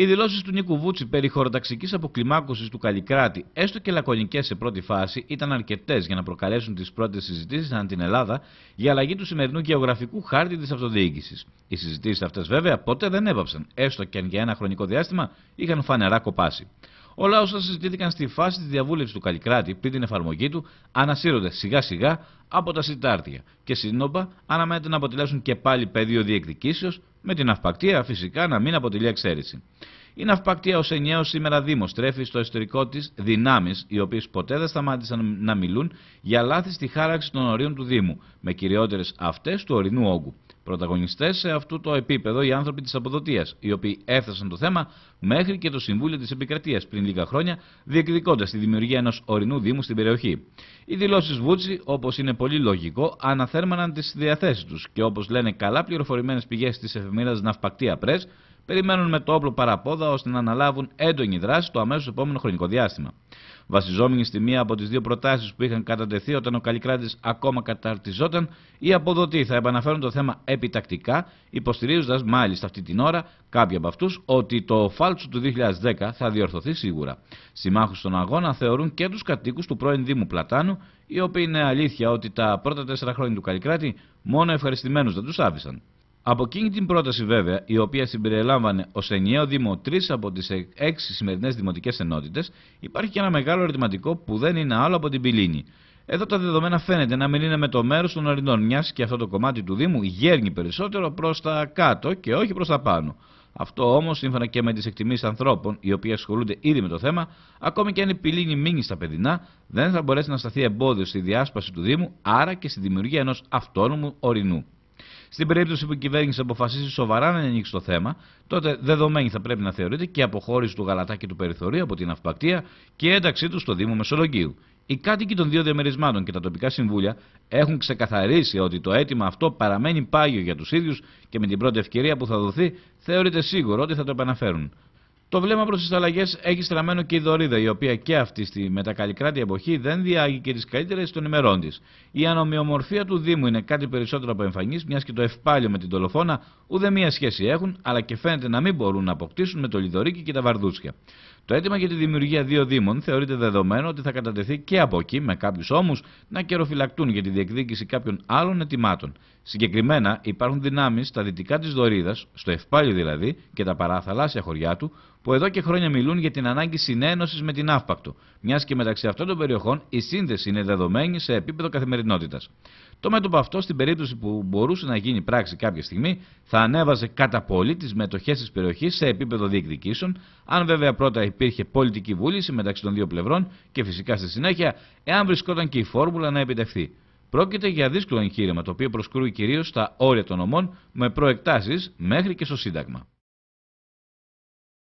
Οι δηλώσεις του Νίκου Βούτση περί χωροταξικής αποκλιμάκωσης του Καλλικράτη, έστω και λακωνικές σε πρώτη φάση, ήταν αρκετές για να προκαλέσουν τις πρώτες συζητήσεις ανά την Ελλάδα για αλλαγή του σημερινού γεωγραφικού χάρτη της αυτοδιοίκησης. Οι συζητήσεις αυτές, βέβαια, ποτέ δεν έβαψαν, έστω και αν για ένα χρονικό διάστημα είχαν φανερά κοπάσει. Όλα όσα συζητήθηκαν στη φάση της διαβούλευσης του Καλικράτη πριν την εφαρμογή του ανασύρονται σιγά σιγά από τα συντάρτια και σύντομα αναμένεται να αποτελέσουν και πάλι πεδίο διεκδικήσεως με την αυπακτία φυσικά να μην αποτελεί εξαίρεση. Η ναυπακτία ως ενιαίο σήμερα Δήμο τρέφει στο εσωτερικό της δυνάμεις, οι οποίες ποτέ δεν σταμάτησαν να μιλούν για λάθη στη χάραξη των ορίων του Δήμου, με κυριότερες αυτές του ορεινού όγκου πρωταγωνιστές σε αυτό το επίπεδο οι άνθρωποι της αποδοτία, οι οποίοι έφτασαν το θέμα μέχρι και το Συμβούλιο της Επικρατείας πριν λίγα χρόνια, διεκδικώντας τη δημιουργία ενός ορεινού Δήμου στην περιοχή. Οι δηλώσεις Βούτσι, όπως είναι πολύ λογικό, αναθέρμαναν τις διαθέσεις τους και όπως λένε καλά πληροφορημένες πηγές της εφημερίδας Ναυπακτία Πρε, περιμένουν με το όπλο παραπόδα ώστε να αναλάβουν έντονη δράση το αμέσως επόμενο χρονικό διάστημα βασιζόμενοι στη μία από τις δύο προτάσεις που είχαν κατατεθεί όταν ο Καλλικράτης ακόμα καταρτιζόταν, οι αποδοτοί θα επαναφέρουν το θέμα επιτακτικά, υποστηρίζοντας μάλιστα αυτή την ώρα κάποιοι από αυτούς ότι το φάλτσο του 2010 θα διορθωθεί σίγουρα. Συμμάχους στον αγώνα θεωρούν και τους κατοίκους του πρώην Δήμου Πλατάνου, οι οποίοι είναι αλήθεια ότι τα πρώτα τέσσερα χρόνια του Καλλικράτη μόνο ευχαριστημένους δεν τους άφησαν. Από εκείνη την πρόταση βέβαια, η οποία συμπεριέλαμβανε ως ενιαίο Δήμο τρεις από τις έξι σημερινές δημοτικές ενότητες, υπάρχει και ένα μεγάλο ερωτηματικό που δεν είναι άλλο από την πυλήνη. Εδώ τα δεδομένα φαίνεται να μην είναι με το μέρος των ορεινών, μιας και αυτό το κομμάτι του Δήμου γέρνει περισσότερο προς τα κάτω και όχι προς τα πάνω. Αυτό όμως, σύμφωνα και με τις εκτιμήσεις ανθρώπων, οι οποίοι ασχολούνται ήδη με το θέμα, ακόμη και αν η πυλήνη μείνει στα παιδινά, δεν θα μπορέσει να σταθεί εμπόδιο στη διάσπαση του Δήμου, άρα και στη δημιουργία ενός αυτόνομου ορεινού. Στην περίπτωση που η κυβέρνηση αποφασίσει σοβαρά να ανοίξει το θέμα, τότε δεδομένη θα πρέπει να θεωρείται και αποχώρηση του γαλατάκι του περιθωρίου από την αυπακτία και ένταξή του στο Δήμο Μεσολογγίου. Οι κάτοικοι των δύο διαμερισμάτων και τα τοπικά συμβούλια έχουν ξεκαθαρίσει ότι το αίτημα αυτό παραμένει πάγιο για τους ίδιους και με την πρώτη ευκαιρία που θα δοθεί θεωρείται σίγουρο ότι θα το επαναφέρουν. Το βλέμμα προς τις αλλαγέ έχει στραμμένο και η Δωρίδα, η οποία και αυτή στη μετακαλικράτη εποχή δεν διάγει και τις καλύτερες των ημερών της. Η ανομοιομορφία του Δήμου είναι κάτι περισσότερο από εμφανή, μιας και το ευπάλιο με την τολοφόνα ούτε μία σχέση έχουν, αλλά και φαίνεται να μην μπορούν να αποκτήσουν με το Λιδωρίκι και τα Βαρδούσια. Το αίτημα για τη δημιουργία δύο Δήμων θεωρείται δεδομένο ότι θα κατατεθεί και από εκεί, με κάποιους όμω να καιροφυλακτούν για τη διεκδίκηση κάποιων άλλων ετοιμάτων. Συγκεκριμένα, υπάρχουν δυνάμεις στα δυτικά της Δωρίδας, στο Ευπάλιο δηλαδή, και τα παραθαλάσσια χωριά του, που εδώ και χρόνια μιλούν για την ανάγκη συνένωσης με την Αύπακτο, μιας και μεταξύ αυτών των περιοχών η σύνδεση είναι δεδομένη σε επίπεδο καθημερινότητας. Το μέτωπο αυτό, στην περίπτωση που μπορούσε να γίνει πράξη κάποια στιγμή, θα ανέβαζε κατά πολύ τις μετοχές της περιοχής σε επίπεδο διεκδικήσεων, αν βέβαια πρώτα υπήρχε πολιτική βούληση μεταξύ των δύο πλευρών και φυσικά στη συνέχεια, εάν βρισκόταν και η φόρμουλα να επιτευχθεί. Πρόκειται για δύσκολο εγχείρημα το οποίο προσκρούει κυρίως στα όρια των ομών με προεκτάσεις μέχρι και στο Σύνταγμα.